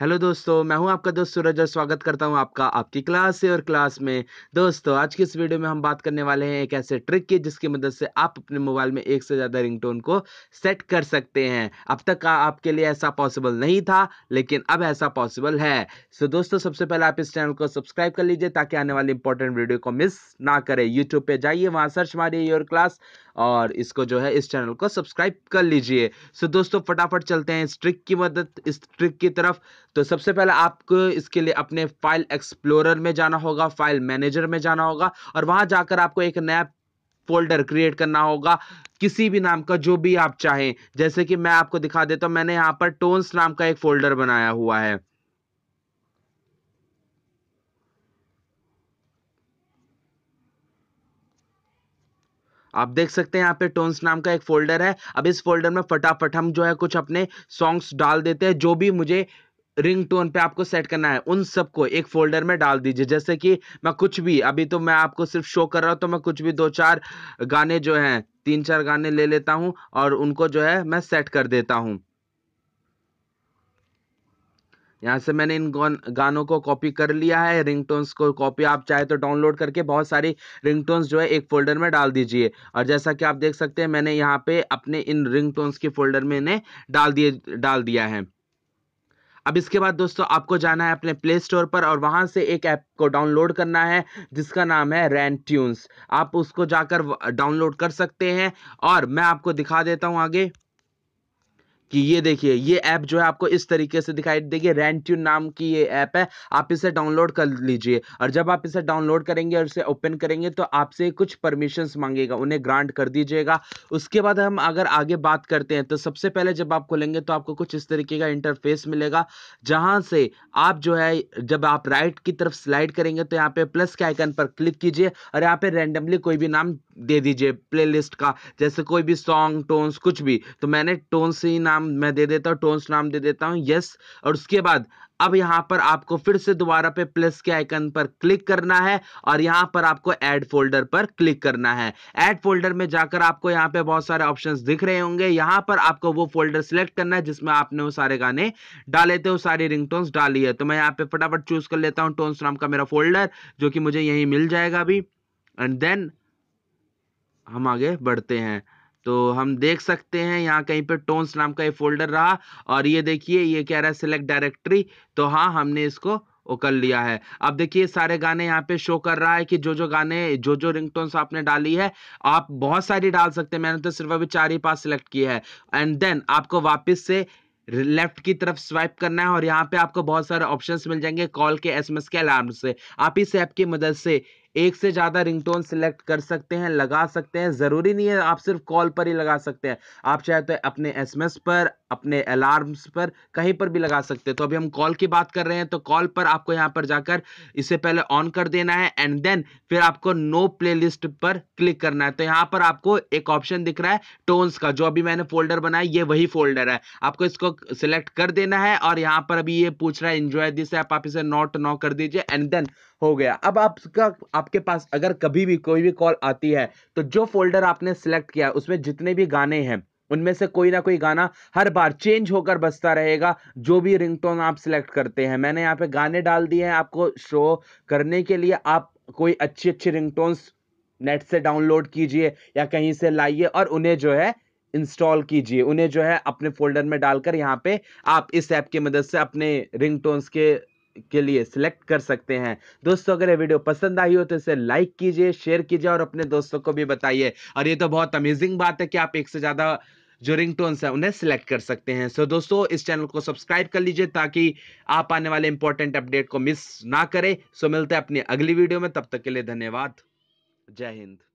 hello दोस्तों मैं हूं आपका दोस्त सूरज और स्वागत करता हूं आपका आपकी क्लास से और क्लास में दोस्तों आज की इस वीडियो में हम बात करने वाले हैं एक ऐसे ट्रिक की जिसकी मदद से आप अपने मोबाइल में एक से ज़्यादा रिंगटोन को सेट कर सकते हैं अब तक आपके लिए ऐसा पॉसिबल नहीं था लेकिन अब ऐसा पॉसिबल है सो दोस्तों सबसे पहले आप इस चैनल को सब्सक्राइब कर लीजिए ताकि आने वाली इंपॉर्टेंट वीडियो को मिस ना करें यूट्यूब पर जाइए वहाँ सर्च मारिए योर क्लास और इसको जो है इस चैनल को सब्सक्राइब कर लीजिए सो दोस्तों फटाफट चलते हैं इस ट्रिक की मदद इस ट्रिक की तरफ तो सबसे पहले आपको इसके लिए अपने फाइल एक्सप्लोरर में जाना होगा फाइल मैनेजर में जाना होगा और वहां जाकर आपको एक नया फोल्डर क्रिएट करना होगा किसी भी नाम का जो भी आप चाहें जैसे कि मैं आपको दिखा देता हूं मैंने यहां पर टोन्स नाम का एक फोल्डर बनाया हुआ है आप देख सकते हैं यहाँ पे टोन्स नाम का एक फोल्डर है अब इस फोल्डर में फटाफट हम जो है कुछ अपने सॉन्ग्स डाल देते हैं जो भी मुझे रिंगटोन पे आपको सेट करना है उन सबको एक फोल्डर में डाल दीजिए जैसे कि मैं कुछ भी अभी तो मैं आपको सिर्फ शो कर रहा हूँ तो मैं कुछ भी दो चार गाने जो हैं तीन चार गाने ले लेता हूँ और उनको जो है मैं सेट कर देता हूँ यहाँ से मैंने इन गानों को कॉपी कर लिया है रिंगटोन्स को कॉपी आप चाहे तो डाउनलोड करके बहुत सारी रिंगटोन्स जो है एक फोल्डर में डाल दीजिए और जैसा कि आप देख सकते हैं मैंने यहाँ पे अपने इन रिंगटोन्स के फोल्डर में इन्हें डाल दिए डाल दिया है अब इसके बाद दोस्तों आपको जाना है अपने प्ले स्टोर पर और वहाँ से एक ऐप को डाउनलोड करना है जिसका नाम है रैन ट्यून्स आप उसको जाकर डाउनलोड कर सकते हैं और मैं आपको दिखा देता हूँ आगे कि ये देखिए ये ऐप जो है आपको इस तरीके से दिखाई देगी रेंट्यून नाम की ये ऐप है आप इसे डाउनलोड कर लीजिए और जब आप इसे डाउनलोड करेंगे और इसे ओपन करेंगे तो आपसे कुछ परमिशन मांगेगा उन्हें ग्रांट कर दीजिएगा उसके बाद हम अगर आगे बात करते हैं तो सबसे पहले जब आप खोलेंगे तो आपको कुछ इस तरीके का इंटरफेस मिलेगा जहाँ से आप जो है जब आप राइट की तरफ स्लाइड करेंगे तो यहाँ पे प्लस के आइकन पर क्लिक कीजिए और यहाँ पे रेंडमली कोई भी नाम दे दीजिए प्लेलिस्ट का जैसे कोई भी सॉन्ग टोन्स कुछ भी तो मैंने टोन्स ही नाम नाम मैं दे देता हूँ टोन्स नाम दे देता हूँ यस और उसके बाद अब यहाँ पर आपको फिर से दोबारा पे प्लस के आइकन पर क्लिक करना है और यहाँ पर आपको ऐड फोल्डर पर क्लिक करना है ऐड फोल्डर में जाकर आपको यहाँ पे बहुत सारे ऑप्शंस दिख रहे होंगे यहाँ पर आपको वो फोल्डर सिलेक्ट करना है जिसमें आपने वो सारे गाने डाले थे वो सारी रिंगटोन्स डाली है तो मैं यहाँ पे फटाफट चूज कर लेता हूँ टोन्स नाम का मेरा फोल्डर जो कि मुझे यही मिल जाएगा अभी एंड देन हम आगे बढ़ते हैं तो हम देख सकते हैं यहाँ कहीं पर टोन्स नाम का ये फोल्डर रहा और ये देखिए ये कह रहा है सिलेक्ट डायरेक्टरी तो हाँ हमने इसको वो कर लिया है अब देखिए सारे गाने यहाँ पे शो कर रहा है कि जो जो गाने जो जो रिंगटोन्स आपने डाली है आप बहुत सारी डाल सकते हैं मैंने तो सिर्फ अभी चार ही पास सिलेक्ट किया है एंड देन आपको वापस से लेफ्ट की तरफ स्वाइप करना है और यहाँ पे आपको बहुत सारे ऑप्शंस मिल जाएंगे कॉल के एसएमएस के अलार्म से आप इस ऐप की मदद से एक से ज़्यादा रिंगटोन सिलेक्ट कर सकते हैं लगा सकते हैं ज़रूरी नहीं है आप सिर्फ कॉल पर ही लगा सकते हैं आप चाहे तो अपने एसएमएस पर अपने अलार्म्स पर कहीं पर भी लगा सकते हैं तो अभी हम कॉल की बात कर रहे हैं तो कॉल पर आपको यहाँ पर जाकर इसे पहले ऑन कर देना है एंड देन फिर आपको नो प्ले पर क्लिक करना है तो यहाँ पर आपको एक ऑप्शन दिख रहा है टोन्स का जो अभी मैंने फोल्डर बनाया ये वही फोल्डर है आपको इसको सिलेक्ट कर देना है और यहाँ पर अभी ये पूछ रहा है एंजॉय दिस ऐप आप इसे नॉट नॉ कर दीजिए एंड देन हो गया अब आपका आपके पास अगर कभी भी कोई भी कॉल आती है तो जो फोल्डर आपने सेलेक्ट किया है उसमें जितने भी गाने हैं उनमें से कोई ना कोई गाना हर बार चेंज होकर बसता रहेगा जो भी रिंगटोन आप सिलेक्ट करते हैं मैंने यहाँ पे गाने डाल दिए हैं आपको शो करने के लिए आप कोई अच्छी अच्छी रिंगटोन्स नेट से डाउनलोड कीजिए या कहीं से लाइए और उन्हें जो है इंस्टॉल कीजिए उन्हें जो है अपने फोल्डर में डालकर यहाँ पे आप इस ऐप की मदद से अपने रिंगटोन्स के के लिए सिलेक्ट कर सकते हैं दोस्तों अगर ये वीडियो पसंद आई हो तो इसे लाइक कीजिए शेयर कीजिए और अपने दोस्तों को भी बताइए और ये तो बहुत अमेजिंग बात है कि आप एक से ज़्यादा जो रिंग टोन्स हैं उन्हें सिलेक्ट कर सकते हैं सो so, दोस्तों इस चैनल को सब्सक्राइब कर लीजिए ताकि आप आने वाले इंपॉर्टेंट अपडेट को मिस ना करें सो so, मिलते हैं अपनी अगली वीडियो में तब तक के लिए धन्यवाद जय हिंद